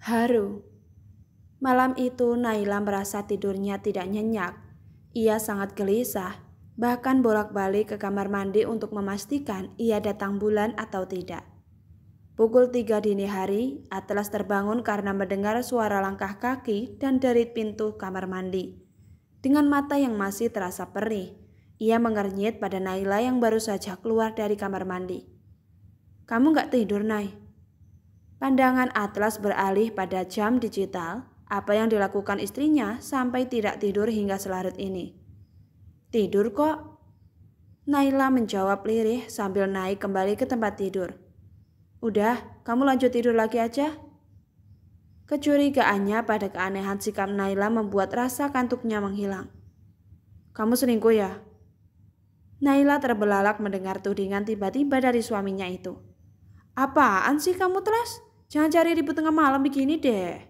Haru. Malam itu Naila merasa tidurnya tidak nyenyak. Ia sangat gelisah, bahkan bolak-balik ke kamar mandi untuk memastikan ia datang bulan atau tidak. Pukul tiga dini hari, Atlas terbangun karena mendengar suara langkah kaki dan dari pintu kamar mandi. Dengan mata yang masih terasa perih, ia mengernyit pada Naila yang baru saja keluar dari kamar mandi. Kamu gak tidur, Nay? Pandangan Atlas beralih pada jam digital, apa yang dilakukan istrinya sampai tidak tidur hingga selarut ini. Tidur kok? Naila menjawab lirih sambil naik kembali ke tempat tidur. Udah, kamu lanjut tidur lagi aja. Kecurigaannya pada keanehan sikap Naila membuat rasa kantuknya menghilang. Kamu selingkuh ya? Naila terbelalak mendengar tudingan tiba-tiba dari suaminya itu. Apaan sih kamu, Telas? Jangan cari ribut tengah malam begini deh.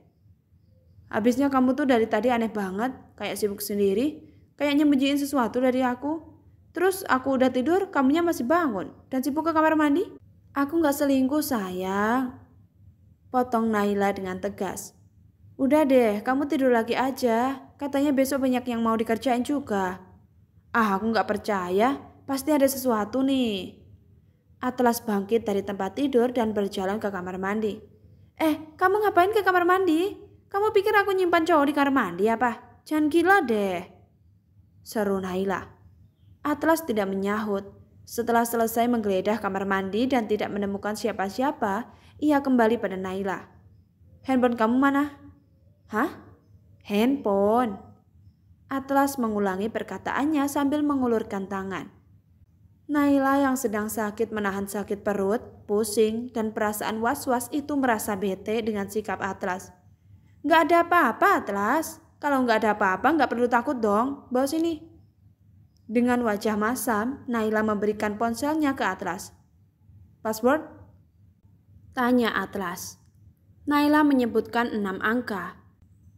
Habisnya kamu tuh dari tadi aneh banget, kayak sibuk sendiri, kayak nyembunyiin sesuatu dari aku. Terus aku udah tidur, kamunya masih bangun dan sibuk ke kamar mandi. Aku nggak selingkuh sayang. Potong Naila dengan tegas. Udah deh, kamu tidur lagi aja. Katanya besok banyak yang mau dikerjain juga. Ah, aku nggak percaya. Pasti ada sesuatu nih. Atlas bangkit dari tempat tidur dan berjalan ke kamar mandi. Eh, kamu ngapain ke kamar mandi? Kamu pikir aku nyimpan cowok di kamar mandi apa? Jangan gila deh. Seru Naila. Atlas tidak menyahut. Setelah selesai menggeledah kamar mandi dan tidak menemukan siapa-siapa, ia kembali pada Naila. Handphone kamu mana? Hah? Handphone. Atlas mengulangi perkataannya sambil mengulurkan tangan. Naila yang sedang sakit menahan sakit perut, pusing, dan perasaan was-was itu merasa bete dengan sikap Atlas. "Gak ada apa-apa, Atlas. Kalau gak ada apa-apa, gak perlu takut dong. Bawa sini. Dengan wajah masam, Naila memberikan ponselnya ke Atlas. Password? Tanya Atlas. Naila menyebutkan enam angka.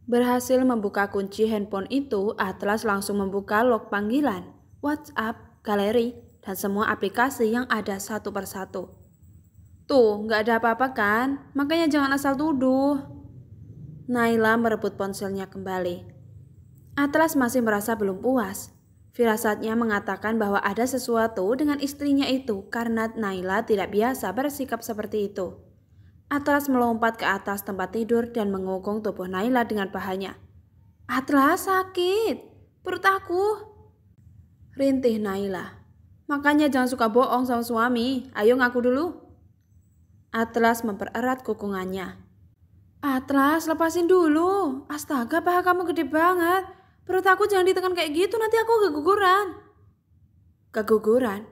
Berhasil membuka kunci handphone itu, Atlas langsung membuka log panggilan, WhatsApp, galeri, dan semua aplikasi yang ada satu persatu. Tuh, nggak ada apa-apa kan? Makanya jangan asal tuduh. Naila merebut ponselnya kembali. Atlas masih merasa belum puas. Firasatnya mengatakan bahwa ada sesuatu dengan istrinya itu karena Naila tidak biasa bersikap seperti itu. Atlas melompat ke atas tempat tidur dan mengukung tubuh Naila dengan pahanya. Atlas sakit, perut aku. Rintih Naila. Makanya jangan suka bohong sama suami. Ayo ngaku dulu. Atlas mempererat kukungannya. Atlas, lepasin dulu. Astaga, paha kamu gede banget. Perut aku jangan ditekan kayak gitu, nanti aku keguguran. Keguguran?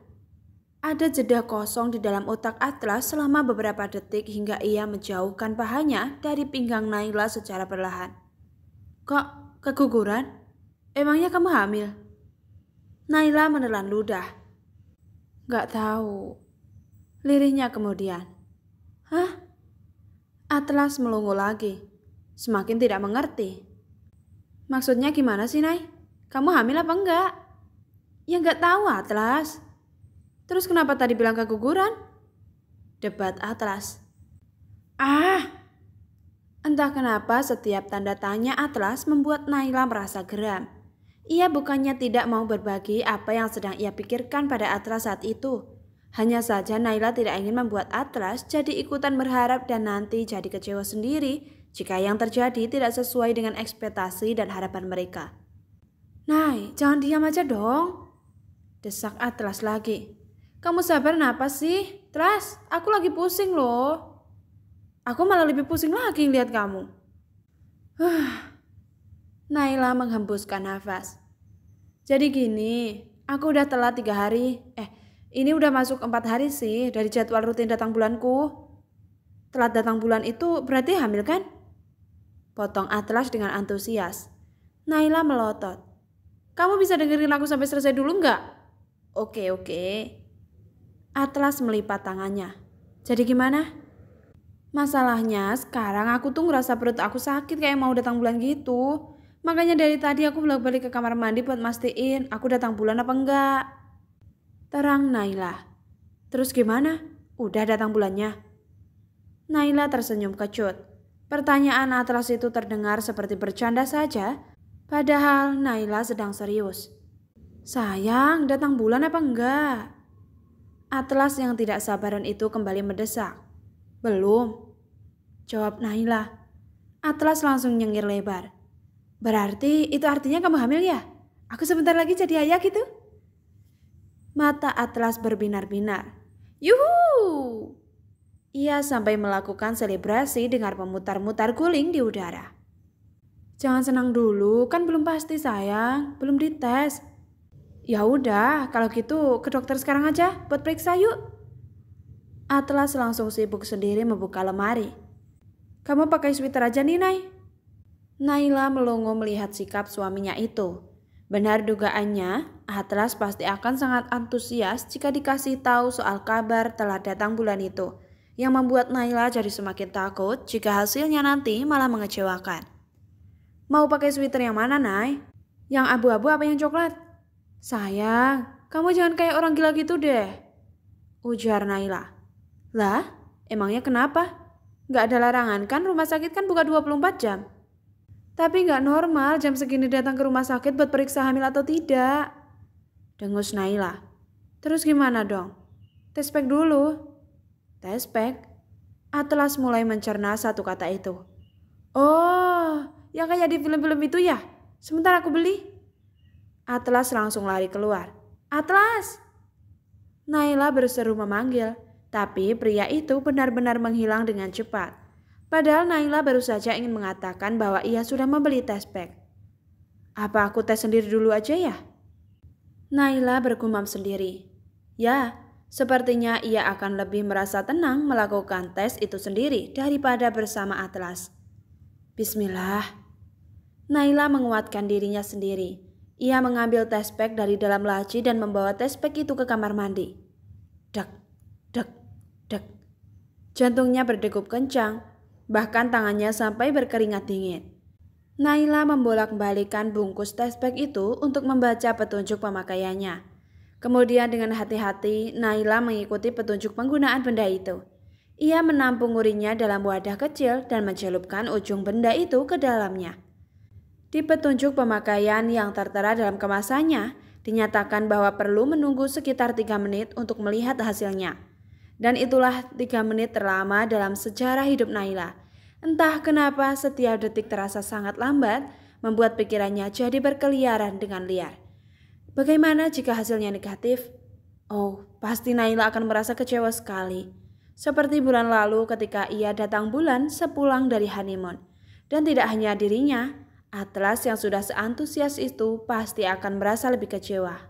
Ada jeda kosong di dalam otak Atlas selama beberapa detik hingga ia menjauhkan pahanya dari pinggang Naila secara perlahan. Kok keguguran? Emangnya kamu hamil? Naila menelan ludah. Gak tahu. Lirihnya kemudian. Hah? Atlas melungu lagi. Semakin tidak mengerti. Maksudnya gimana sih, Nay? Kamu hamil apa enggak? Ya enggak tahu, Atlas. Terus kenapa tadi bilang keguguran? Debat Atlas. Ah! Entah kenapa setiap tanda tanya Atlas membuat Naila merasa geram. Ia bukannya tidak mau berbagi apa yang sedang ia pikirkan pada Atlas saat itu. Hanya saja Naila tidak ingin membuat Atlas jadi ikutan berharap dan nanti jadi kecewa sendiri jika yang terjadi tidak sesuai dengan ekspektasi dan harapan mereka. Nai, jangan diam aja dong. Desak Atlas lagi. Kamu sabar kenapa sih? Atlas? aku lagi pusing loh. Aku malah lebih pusing lagi lihat kamu. Huh. Naila menghembuskan nafas. Jadi gini, aku udah telat tiga hari. Eh, ini udah masuk empat hari sih dari jadwal rutin datang bulanku. Telat datang bulan itu berarti hamil kan? Potong Atlas dengan antusias. Naila melotot. Kamu bisa dengerin aku sampai selesai dulu nggak? Oke, oke. Atlas melipat tangannya. Jadi gimana? Masalahnya sekarang aku tuh ngerasa perut aku sakit kayak mau datang bulan gitu. Makanya dari tadi aku bolak-balik ke kamar mandi buat mastiin aku datang bulan apa enggak. Terang Naila. Terus gimana? Udah datang bulannya? Naila tersenyum kecut. Pertanyaan Atlas itu terdengar seperti bercanda saja, padahal Naila sedang serius. Sayang, datang bulan apa enggak? Atlas yang tidak sabaran itu kembali mendesak. Belum. Jawab Naila. Atlas langsung nyengir lebar. Berarti itu artinya kamu hamil ya? Aku sebentar lagi jadi ayah gitu? Mata Atlas berbinar-binar. Yuhu! Ia sampai melakukan selebrasi dengan memutar-mutar guling di udara. Jangan senang dulu, kan belum pasti sayang, belum dites. Ya udah, kalau gitu ke dokter sekarang aja buat periksa yuk. Atlas langsung sibuk sendiri membuka lemari. Kamu pakai sweater aja nih, Nay. Naila melongo melihat sikap suaminya itu. Benar dugaannya, Atlas pasti akan sangat antusias jika dikasih tahu soal kabar telah datang bulan itu, yang membuat Naila jadi semakin takut jika hasilnya nanti malah mengecewakan. Mau pakai sweater yang mana, Nay? Yang abu-abu apa yang coklat? Sayang, kamu jangan kayak orang gila gitu deh. Ujar Naila. Lah, emangnya kenapa? Gak ada larangan kan rumah sakit kan buka 24 jam? Tapi nggak normal jam segini datang ke rumah sakit buat periksa hamil atau tidak. Dengus Naila. Terus gimana dong? Tespek dulu. Tespek? Atlas mulai mencerna satu kata itu. Oh, yang kayak di film-film itu ya? Sebentar aku beli. Atlas langsung lari keluar. Atlas! Naila berseru memanggil, tapi pria itu benar-benar menghilang dengan cepat. Padahal Naila baru saja ingin mengatakan bahwa ia sudah membeli test pack. Apa aku tes sendiri dulu aja ya? Naila bergumam sendiri. Ya, sepertinya ia akan lebih merasa tenang melakukan tes itu sendiri daripada bersama Atlas. Bismillah. Naila menguatkan dirinya sendiri. Ia mengambil test pack dari dalam laci dan membawa test pack itu ke kamar mandi. Dek, dek, dek. Jantungnya berdegup kencang bahkan tangannya sampai berkeringat dingin. Naila membolak balikan bungkus tespek itu untuk membaca petunjuk pemakaiannya. Kemudian dengan hati-hati, Naila mengikuti petunjuk penggunaan benda itu. Ia menampung urinnya dalam wadah kecil dan mencelupkan ujung benda itu ke dalamnya. Di petunjuk pemakaian yang tertera dalam kemasannya, dinyatakan bahwa perlu menunggu sekitar 3 menit untuk melihat hasilnya. Dan itulah tiga menit terlama dalam sejarah hidup Naila. Entah kenapa setiap detik terasa sangat lambat, membuat pikirannya jadi berkeliaran dengan liar. Bagaimana jika hasilnya negatif? Oh, pasti Naila akan merasa kecewa sekali. Seperti bulan lalu ketika ia datang bulan sepulang dari honeymoon. Dan tidak hanya dirinya, Atlas yang sudah seantusias itu pasti akan merasa lebih kecewa.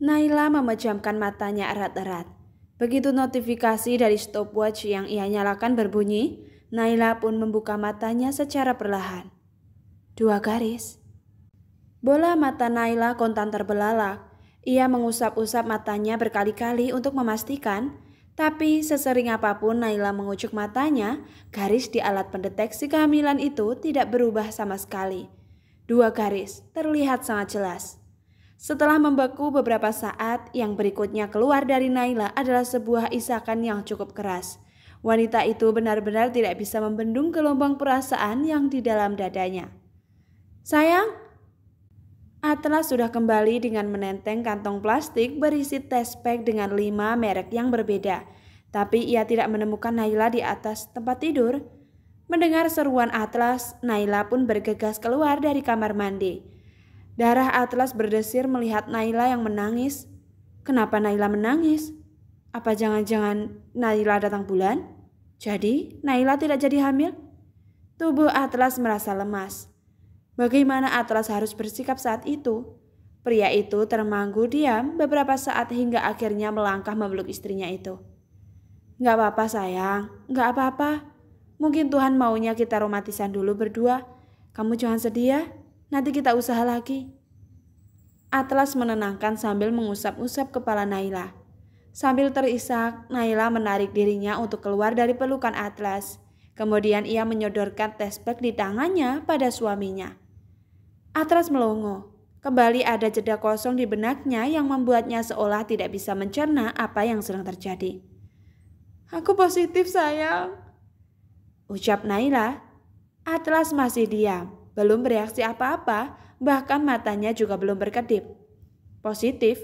Naila memejamkan matanya erat-erat. Begitu notifikasi dari stopwatch yang ia nyalakan berbunyi, Naila pun membuka matanya secara perlahan. Dua garis. Bola mata Naila kontan terbelalak. Ia mengusap-usap matanya berkali-kali untuk memastikan, tapi sesering apapun Naila mengucuk matanya, garis di alat pendeteksi kehamilan itu tidak berubah sama sekali. Dua garis terlihat sangat jelas. Setelah membeku beberapa saat, yang berikutnya keluar dari Naila adalah sebuah isakan yang cukup keras. Wanita itu benar-benar tidak bisa membendung gelombang perasaan yang di dalam dadanya. Sayang, Atlas sudah kembali dengan menenteng kantong plastik berisi tes pack dengan lima merek yang berbeda. Tapi ia tidak menemukan Naila di atas tempat tidur. Mendengar seruan Atlas, Naila pun bergegas keluar dari kamar mandi. Darah Atlas berdesir melihat Naila yang menangis. Kenapa Naila menangis? Apa jangan-jangan Naila datang bulan? Jadi, Naila tidak jadi hamil? Tubuh Atlas merasa lemas. Bagaimana Atlas harus bersikap saat itu? Pria itu termanggu diam beberapa saat hingga akhirnya melangkah memeluk istrinya itu. "Gak apa-apa sayang, gak apa-apa. Mungkin Tuhan maunya kita romantisan dulu berdua. Kamu jangan sedih ya, Nanti kita usaha lagi. Atlas menenangkan sambil mengusap-usap kepala Naila. Sambil terisak, Naila menarik dirinya untuk keluar dari pelukan Atlas. Kemudian ia menyodorkan tespek di tangannya pada suaminya. Atlas melongo. Kembali ada jeda kosong di benaknya yang membuatnya seolah tidak bisa mencerna apa yang sedang terjadi. Aku positif sayang. Ucap Naila. Atlas masih diam. Belum bereaksi apa-apa, bahkan matanya juga belum berkedip. Positif?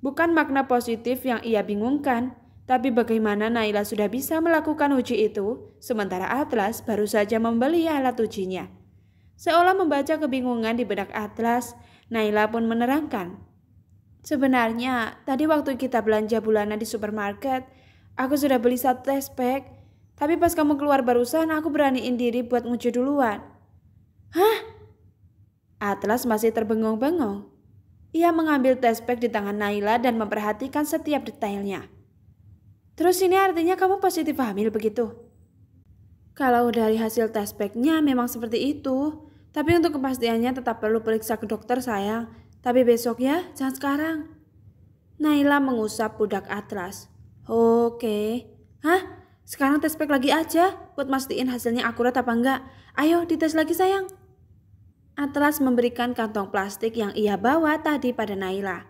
Bukan makna positif yang ia bingungkan, tapi bagaimana Naila sudah bisa melakukan uji itu, sementara Atlas baru saja membeli alat ujinya. Seolah membaca kebingungan di benak Atlas, Naila pun menerangkan. Sebenarnya, tadi waktu kita belanja bulanan di supermarket, aku sudah beli satu test pack, tapi pas kamu keluar barusan aku beraniin diri buat nguji duluan. Hah? Atlas masih terbengong-bengong. Ia mengambil tespek di tangan Naila dan memperhatikan setiap detailnya. Terus ini artinya kamu positif hamil begitu? Kalau dari hasil tespeknya memang seperti itu. Tapi untuk kepastiannya tetap perlu periksa ke dokter sayang. Tapi besok ya, jangan sekarang. Naila mengusap pudak Atlas. Oke. Hah? Sekarang tes pack lagi aja buat mastiin hasilnya akurat apa enggak. Ayo dites lagi sayang. Atlas memberikan kantong plastik yang ia bawa tadi pada Naila.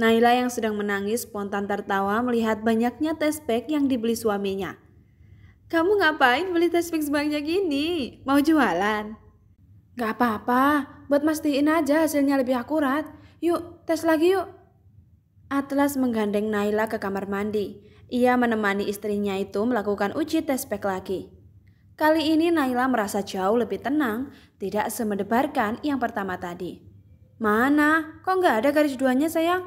Naila yang sedang menangis spontan tertawa melihat banyaknya tes pack yang dibeli suaminya. Kamu ngapain beli tes pack sebanyak ini? Mau jualan? Gak apa-apa, buat mastiin aja hasilnya lebih akurat. Yuk, tes lagi yuk. Atlas menggandeng Naila ke kamar mandi. Ia menemani istrinya itu melakukan uji tes pek lagi. Kali ini Naila merasa jauh lebih tenang, tidak semedebarkan yang pertama tadi. Mana? Kok nggak ada garis duanya sayang?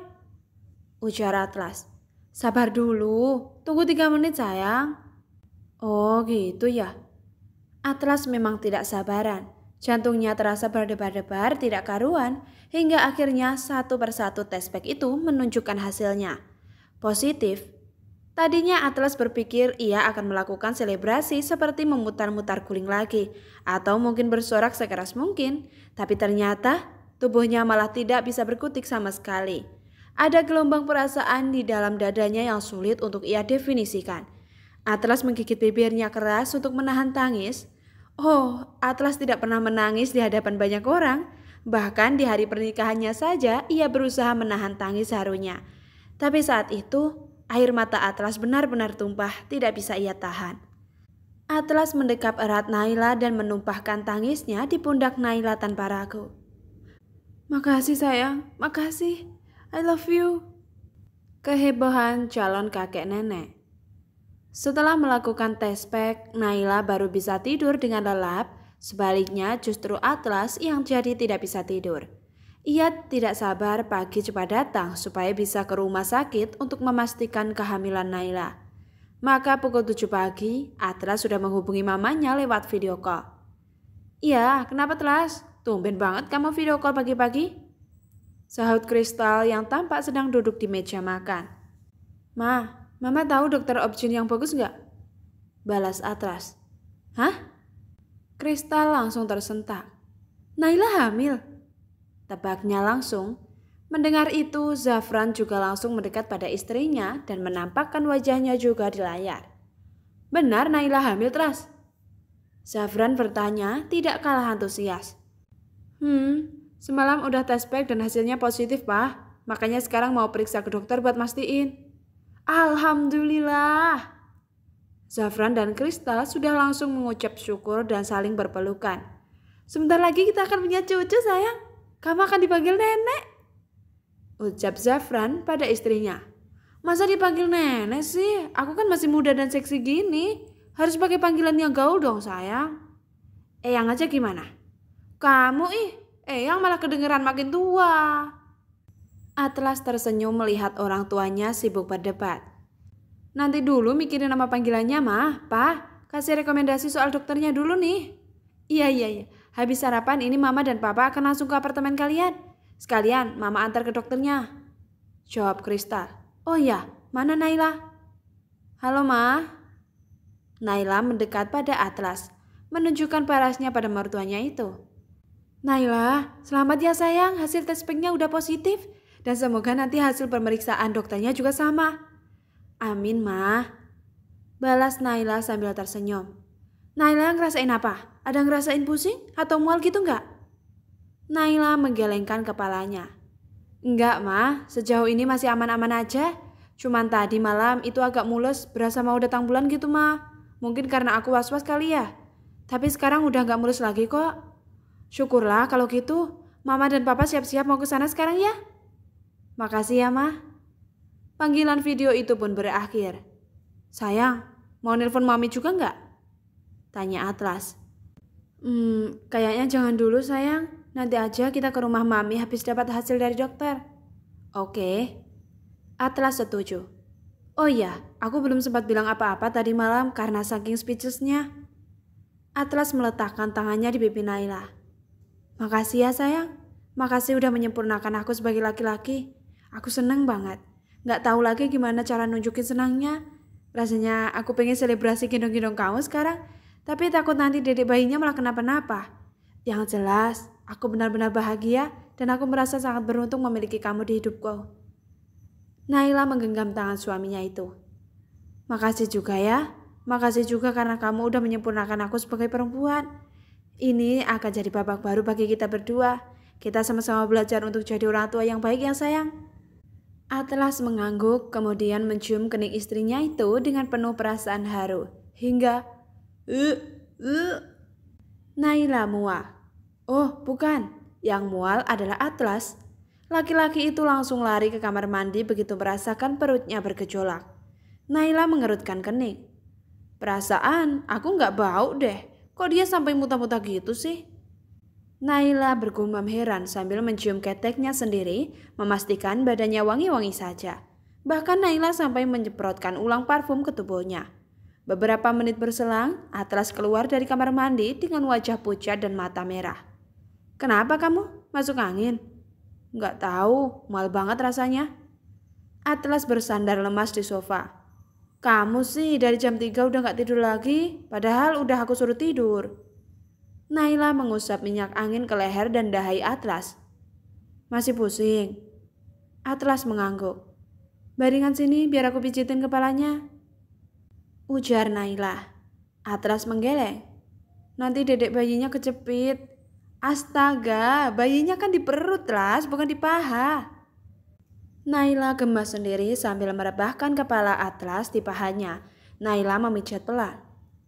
Ujar Atlas. Sabar dulu, tunggu tiga menit sayang. Oh gitu ya. Atlas memang tidak sabaran. Jantungnya terasa berdebar-debar tidak karuan hingga akhirnya satu persatu tespek itu menunjukkan hasilnya. Positif Tadinya Atlas berpikir ia akan melakukan selebrasi seperti memutar-mutar guling lagi atau mungkin bersorak sekeras mungkin, tapi ternyata tubuhnya malah tidak bisa berkutik sama sekali. Ada gelombang perasaan di dalam dadanya yang sulit untuk ia definisikan. Atlas menggigit bibirnya keras untuk menahan tangis. Oh, Atlas tidak pernah menangis di hadapan banyak orang. Bahkan di hari pernikahannya saja ia berusaha menahan tangis harunya. Tapi saat itu Air mata Atlas benar-benar tumpah, tidak bisa ia tahan. Atlas mendekap erat Naila dan menumpahkan tangisnya di pundak Naila tanpa ragu. Makasih sayang, makasih. I love you. Kehebohan calon kakek nenek. Setelah melakukan tes pack, Naila baru bisa tidur dengan lelap. Sebaliknya justru Atlas yang jadi tidak bisa tidur. Ia tidak sabar pagi cepat datang supaya bisa ke rumah sakit untuk memastikan kehamilan Naila. Maka pukul 7 pagi, Atlas sudah menghubungi mamanya lewat video call. Iya, kenapa Telas? Tumben banget kamu video call pagi-pagi. Sahut Kristal yang tampak sedang duduk di meja makan. Ma, mama tahu dokter Objin yang bagus nggak? Balas Atlas. Hah? Kristal langsung tersentak. Naila hamil? Tebaknya langsung, mendengar itu Zafran juga langsung mendekat pada istrinya dan menampakkan wajahnya juga di layar. Benar Naila hamil teras? Zafran bertanya tidak kalah antusias. Hmm, semalam udah tes pack dan hasilnya positif, Pak. Makanya sekarang mau periksa ke dokter buat mastiin. Alhamdulillah. Zafran dan Kristal sudah langsung mengucap syukur dan saling berpelukan. Sebentar lagi kita akan punya cucu, sayang kamu akan dipanggil nenek. Ucap Zafran pada istrinya. Masa dipanggil nenek sih? Aku kan masih muda dan seksi gini. Harus pakai panggilan yang gaul dong sayang. Eyang aja gimana? Kamu ih, Eyang malah kedengeran makin tua. Atlas tersenyum melihat orang tuanya sibuk berdebat. Nanti dulu mikirin nama panggilannya mah, Pak. Kasih rekomendasi soal dokternya dulu nih. Iya, iya, iya. Habis sarapan ini mama dan papa akan langsung ke apartemen kalian. Sekalian mama antar ke dokternya. Jawab Krista. Oh ya, mana Naila? Halo ma. Naila mendekat pada Atlas, menunjukkan parasnya pada mertuanya itu. Naila, selamat ya sayang, hasil tes speknya udah positif dan semoga nanti hasil pemeriksaan dokternya juga sama. Amin, Ma. Balas Naila sambil tersenyum. Naila ngerasain apa? Ada ngerasain pusing atau mual gitu nggak? Naila menggelengkan kepalanya. Enggak, Ma. Sejauh ini masih aman-aman aja. Cuman tadi malam itu agak mules, berasa mau datang bulan gitu, Ma. Mungkin karena aku was-was kali ya. Tapi sekarang udah nggak mules lagi kok. Syukurlah kalau gitu. Mama dan Papa siap-siap mau ke sana sekarang ya. Makasih ya, Ma. Panggilan video itu pun berakhir. Sayang, mau nelpon Mami juga nggak? Tanya Atlas. Hmm, kayaknya jangan dulu sayang. Nanti aja kita ke rumah mami habis dapat hasil dari dokter. Oke. Atlas setuju. Oh iya, aku belum sempat bilang apa-apa tadi malam karena saking speechlessnya. Atlas meletakkan tangannya di pipi Naila. Makasih ya sayang. Makasih udah menyempurnakan aku sebagai laki-laki. Aku seneng banget. Gak tahu lagi gimana cara nunjukin senangnya. Rasanya aku pengen selebrasi gendong-gendong kamu sekarang. Tapi takut nanti dedek bayinya malah kenapa-napa. Yang jelas, aku benar-benar bahagia dan aku merasa sangat beruntung memiliki kamu di hidupku. Naila menggenggam tangan suaminya itu. Makasih juga ya. Makasih juga karena kamu udah menyempurnakan aku sebagai perempuan. Ini akan jadi babak baru bagi kita berdua. Kita sama-sama belajar untuk jadi orang tua yang baik yang sayang. Atlas mengangguk kemudian mencium kening istrinya itu dengan penuh perasaan haru hingga u u Naila mual. Oh, bukan. Yang mual adalah Atlas. Laki-laki itu langsung lari ke kamar mandi begitu merasakan perutnya bergejolak. Naila mengerutkan kening. Perasaan, aku nggak bau deh. Kok dia sampai muta-muta gitu sih? Naila bergumam heran sambil mencium keteknya sendiri, memastikan badannya wangi-wangi saja. Bahkan Naila sampai menyemprotkan ulang parfum ke tubuhnya. Beberapa menit berselang, Atlas keluar dari kamar mandi dengan wajah pucat dan mata merah. Kenapa kamu? Masuk angin? Gak tahu, mal banget rasanya. Atlas bersandar lemas di sofa. Kamu sih dari jam tiga udah gak tidur lagi, padahal udah aku suruh tidur. Naila mengusap minyak angin ke leher dan dahai Atlas. Masih pusing. Atlas mengangguk. Baringan sini biar aku pijitin kepalanya. Ujar Naila. Atlas menggeleng. Nanti dedek bayinya kecepit. Astaga, bayinya kan di perut, Ras, bukan di paha. Naila gemas sendiri sambil merebahkan kepala Atlas di pahanya. Naila memijat pelan.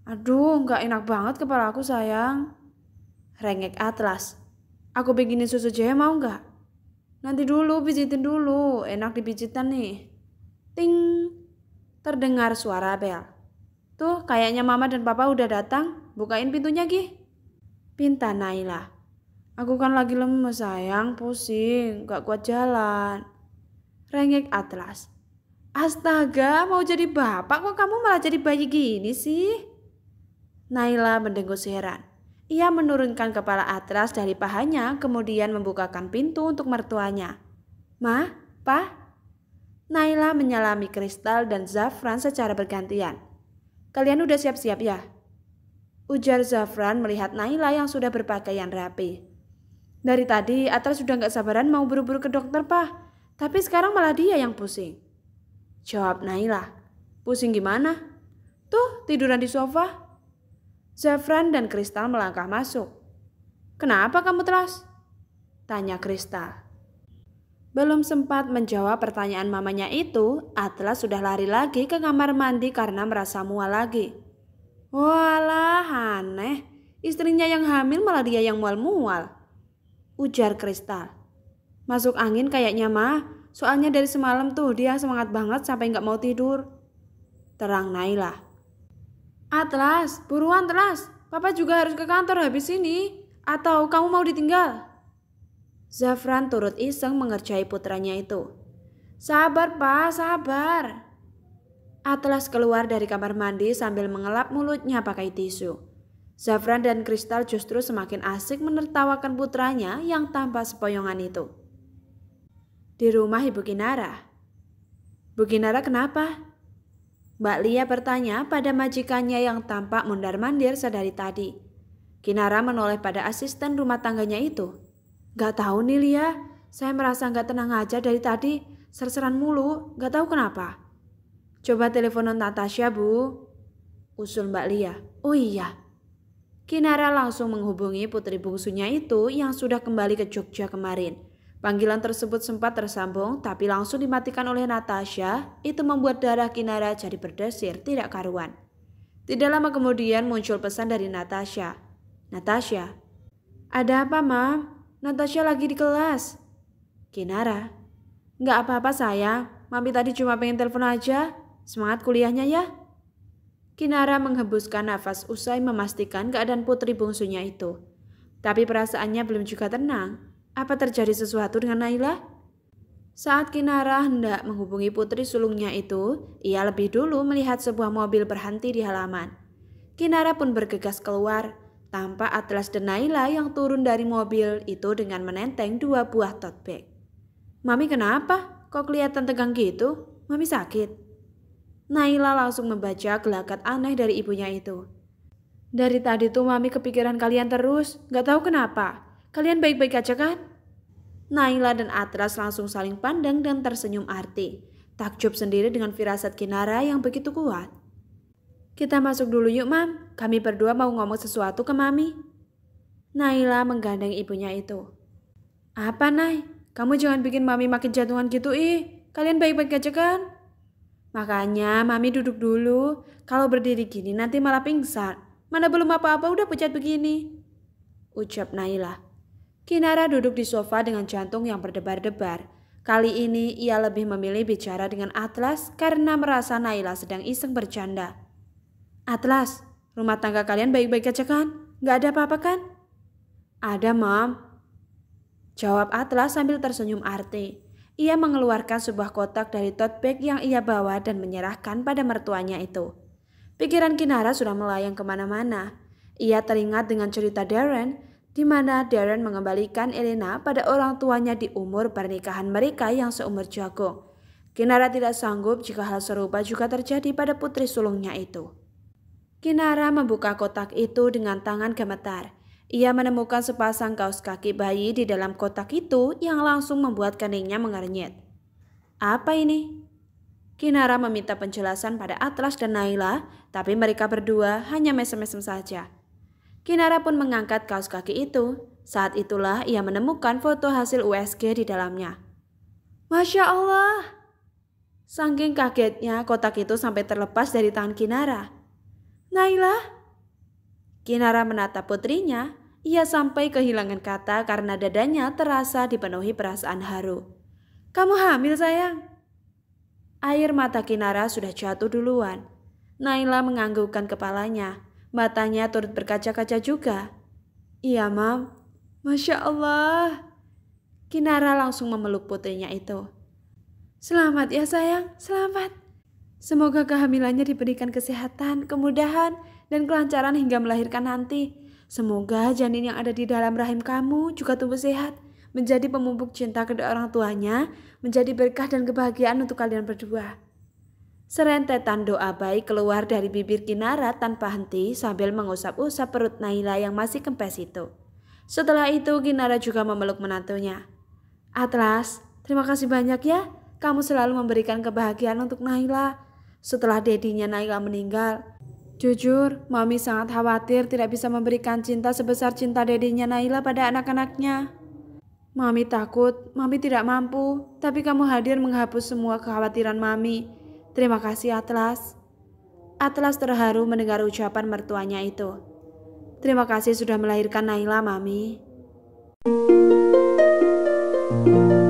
Aduh, nggak enak banget kepala aku, sayang. Rengek Atlas. Aku bikinin susu jahe mau nggak? Nanti dulu, pijitin dulu. Enak dipijitan nih. Ting. Terdengar suara bel. Tuh, kayaknya mama dan papa udah datang. Bukain pintunya, Ki. Pinta Naila. Aku kan lagi lemes, sayang. Pusing, gak kuat jalan. Rengek Atlas. Astaga, mau jadi bapak kok kamu malah jadi bayi gini sih? Naila mendengus heran. Ia menurunkan kepala Atlas dari pahanya, kemudian membukakan pintu untuk mertuanya. Ma, Pa? Naila menyalami kristal dan zafran secara bergantian. Kalian udah siap-siap ya? Ujar Zafran melihat Naila yang sudah berpakaian rapi. Dari tadi Atar sudah gak sabaran mau buru-buru ke dokter, Pak. Tapi sekarang malah dia yang pusing. Jawab Naila. Pusing gimana? Tuh, tiduran di sofa. Zafran dan Kristal melangkah masuk. Kenapa kamu telas? Tanya Kristal. Belum sempat menjawab pertanyaan mamanya itu, Atlas sudah lari lagi ke kamar mandi karena merasa mual lagi. Walah aneh, istrinya yang hamil malah dia yang mual-mual. Ujar Kristal. Masuk angin kayaknya mah, soalnya dari semalam tuh dia semangat banget sampai nggak mau tidur. Terang Naila. Atlas, buruan Atlas, papa juga harus ke kantor habis ini. Atau kamu mau ditinggal? Zafran turut iseng mengerjai putranya itu. Sabar, Pak, sabar. Atlas keluar dari kamar mandi sambil mengelap mulutnya pakai tisu. Zafran dan Kristal justru semakin asik menertawakan putranya yang tanpa sepoyongan itu. Di rumah Ibu Kinara. Bu Kinara kenapa? Mbak Lia bertanya pada majikannya yang tampak mundar-mandir sedari tadi. Kinara menoleh pada asisten rumah tangganya itu. Gak tahu nih Lia, saya merasa gak tenang aja dari tadi, serseran mulu, gak tahu kenapa. Coba teleponan Natasha bu, usul Mbak Lia. Oh iya, Kinara langsung menghubungi putri bungsunya itu yang sudah kembali ke Jogja kemarin. Panggilan tersebut sempat tersambung tapi langsung dimatikan oleh Natasha. Itu membuat darah Kinara jadi berdesir tidak karuan. Tidak lama kemudian muncul pesan dari Natasha. Natasha, ada apa mam? Natasha lagi di kelas. Kinara, nggak apa-apa saya. Mami tadi cuma pengen telepon aja. Semangat kuliahnya ya. Kinara menghembuskan nafas usai memastikan keadaan putri bungsunya itu. Tapi perasaannya belum juga tenang. Apa terjadi sesuatu dengan Naila? Saat Kinara hendak menghubungi putri sulungnya itu, ia lebih dulu melihat sebuah mobil berhenti di halaman. Kinara pun bergegas keluar Tampak Atlas dan Naila yang turun dari mobil itu dengan menenteng dua buah tote bag. Mami kenapa? Kok kelihatan tegang gitu? Mami sakit. Naila langsung membaca gelagat aneh dari ibunya itu. Dari tadi tuh mami kepikiran kalian terus, gak tahu kenapa. Kalian baik-baik aja kan? Naila dan Atlas langsung saling pandang dan tersenyum arti. Takjub sendiri dengan firasat Kinara yang begitu kuat. Kita masuk dulu yuk, Mam. Kami berdua mau ngomong sesuatu ke Mami. Naila menggandeng ibunya itu. Apa, Nay? Kamu jangan bikin Mami makin jantungan gitu, ih. Kalian baik-baik aja kan? Makanya Mami duduk dulu. Kalau berdiri gini nanti malah pingsan. Mana belum apa-apa udah pucat begini. Ucap Naila. Kinara duduk di sofa dengan jantung yang berdebar-debar. Kali ini ia lebih memilih bicara dengan Atlas karena merasa Naila sedang iseng bercanda. Atlas, rumah tangga kalian baik-baik aja kan? Gak ada apa-apa kan? Ada, Mam. Jawab Atlas sambil tersenyum arti. Ia mengeluarkan sebuah kotak dari tote bag yang ia bawa dan menyerahkan pada mertuanya itu. Pikiran Kinara sudah melayang kemana-mana. Ia teringat dengan cerita Darren, di mana Darren mengembalikan Elena pada orang tuanya di umur pernikahan mereka yang seumur jagung. Kinara tidak sanggup jika hal serupa juga terjadi pada putri sulungnya itu. Kinara membuka kotak itu dengan tangan gemetar. Ia menemukan sepasang kaos kaki bayi di dalam kotak itu yang langsung membuat keningnya mengernyit. Apa ini? Kinara meminta penjelasan pada Atlas dan Naila, tapi mereka berdua hanya mesem-mesem saja. Kinara pun mengangkat kaos kaki itu. Saat itulah ia menemukan foto hasil USG di dalamnya. Masya Allah! Sangking kagetnya kotak itu sampai terlepas dari tangan Kinara. Naila? Kinara menatap putrinya. Ia sampai kehilangan kata karena dadanya terasa dipenuhi perasaan haru. Kamu hamil sayang? Air mata Kinara sudah jatuh duluan. Naila menganggukkan kepalanya. Matanya turut berkaca-kaca juga. Iya mam. Masya Allah. Kinara langsung memeluk putrinya itu. Selamat ya sayang, selamat. Semoga kehamilannya diberikan kesehatan, kemudahan, dan kelancaran hingga melahirkan nanti. Semoga janin yang ada di dalam rahim kamu juga tumbuh sehat, menjadi pemupuk cinta kedua orang tuanya, menjadi berkah dan kebahagiaan untuk kalian berdua. Serentetan doa baik keluar dari bibir Kinara tanpa henti sambil mengusap-usap perut Naila yang masih kempes itu. Setelah itu Kinara juga memeluk menantunya. Atlas, terima kasih banyak ya. Kamu selalu memberikan kebahagiaan untuk Naila setelah dedinya Naila meninggal. Jujur, Mami sangat khawatir tidak bisa memberikan cinta sebesar cinta dedinya Naila pada anak-anaknya. Mami takut, Mami tidak mampu, tapi kamu hadir menghapus semua kekhawatiran Mami. Terima kasih Atlas. Atlas terharu mendengar ucapan mertuanya itu. Terima kasih sudah melahirkan Naila, Mami. Thank you.